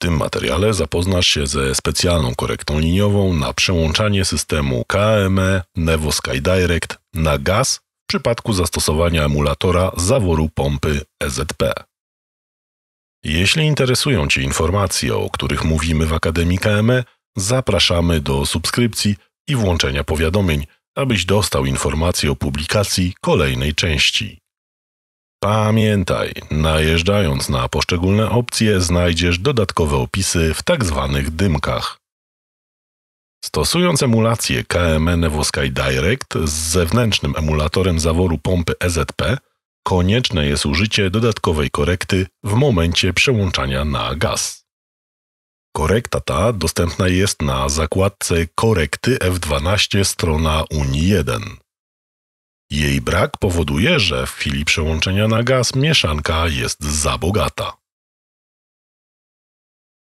tym materiale zapoznasz się ze specjalną korektą liniową na przełączanie systemu KME Nevo SkyDirect na gaz w przypadku zastosowania emulatora zaworu pompy EZP. Jeśli interesują Cię informacje, o których mówimy w Akademii KME, zapraszamy do subskrypcji i włączenia powiadomień, abyś dostał informacje o publikacji kolejnej części. Pamiętaj, najeżdżając na poszczególne opcje znajdziesz dodatkowe opisy w tzw. Tak dymkach. Stosując emulację KMN Evo Sky Direct z zewnętrznym emulatorem zaworu pompy EZP, konieczne jest użycie dodatkowej korekty w momencie przełączania na gaz. Korekta ta dostępna jest na zakładce Korekty F12 strona Unii 1. Jej brak powoduje, że w chwili przełączenia na gaz mieszanka jest za bogata.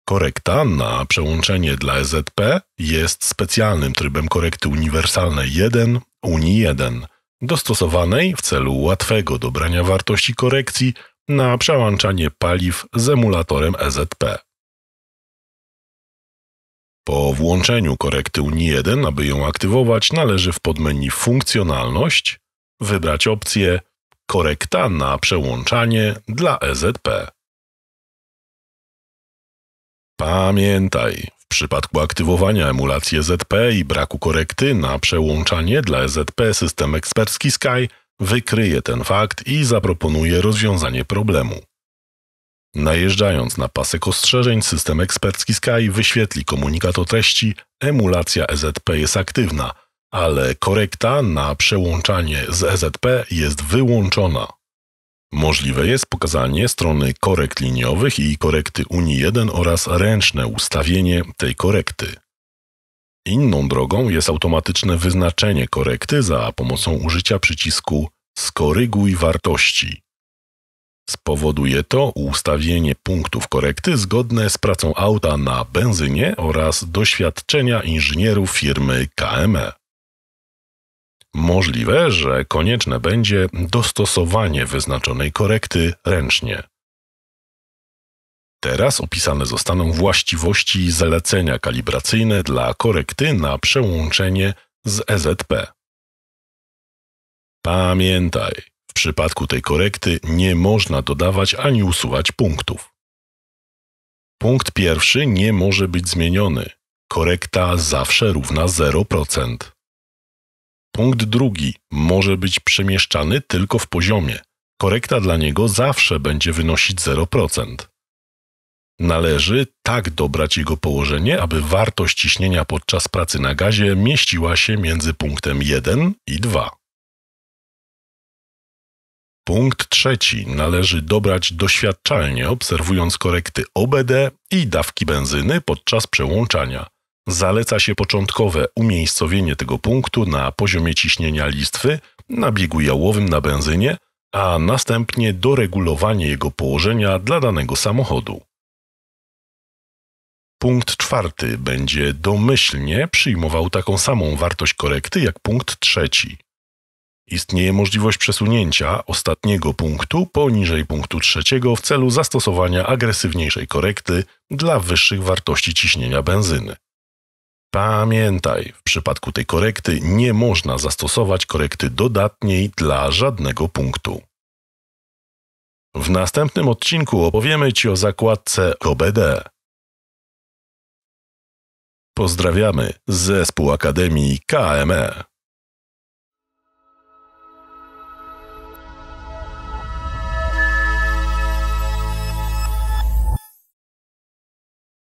Korekta na przełączenie dla EZP jest specjalnym trybem korekty uniwersalnej 1 Unii 1, dostosowanej w celu łatwego dobrania wartości korekcji na przełączanie paliw z emulatorem EZP. Po włączeniu korekty Unii 1, aby ją aktywować, należy w podmenu Funkcjonalność wybrać opcję Korekta na przełączanie dla EZP. Pamiętaj, w przypadku aktywowania emulacji EZP i braku korekty na przełączanie dla EZP system ekspercki Sky wykryje ten fakt i zaproponuje rozwiązanie problemu. Najeżdżając na pasek ostrzeżeń, system ekspercki Sky wyświetli komunikat o treści Emulacja EZP jest aktywna ale korekta na przełączanie z EZP jest wyłączona. Możliwe jest pokazanie strony korekt liniowych i korekty Uni 1 oraz ręczne ustawienie tej korekty. Inną drogą jest automatyczne wyznaczenie korekty za pomocą użycia przycisku Skoryguj wartości. Spowoduje to ustawienie punktów korekty zgodne z pracą auta na benzynie oraz doświadczenia inżynierów firmy KME. Możliwe, że konieczne będzie dostosowanie wyznaczonej korekty ręcznie. Teraz opisane zostaną właściwości i zalecenia kalibracyjne dla korekty na przełączenie z EZP. Pamiętaj, w przypadku tej korekty nie można dodawać ani usuwać punktów. Punkt pierwszy nie może być zmieniony. Korekta zawsze równa 0%. Punkt drugi może być przemieszczany tylko w poziomie. Korekta dla niego zawsze będzie wynosić 0%. Należy tak dobrać jego położenie, aby wartość ciśnienia podczas pracy na gazie mieściła się między punktem 1 i 2. Punkt trzeci należy dobrać doświadczalnie, obserwując korekty OBD i dawki benzyny podczas przełączania. Zaleca się początkowe umiejscowienie tego punktu na poziomie ciśnienia listwy na biegu jałowym na benzynie, a następnie doregulowanie jego położenia dla danego samochodu. Punkt czwarty będzie domyślnie przyjmował taką samą wartość korekty jak punkt trzeci. Istnieje możliwość przesunięcia ostatniego punktu poniżej punktu trzeciego w celu zastosowania agresywniejszej korekty dla wyższych wartości ciśnienia benzyny. Pamiętaj, w przypadku tej korekty nie można zastosować korekty dodatniej dla żadnego punktu. W następnym odcinku opowiemy Ci o zakładce OBD. Pozdrawiamy zespół Akademii KME.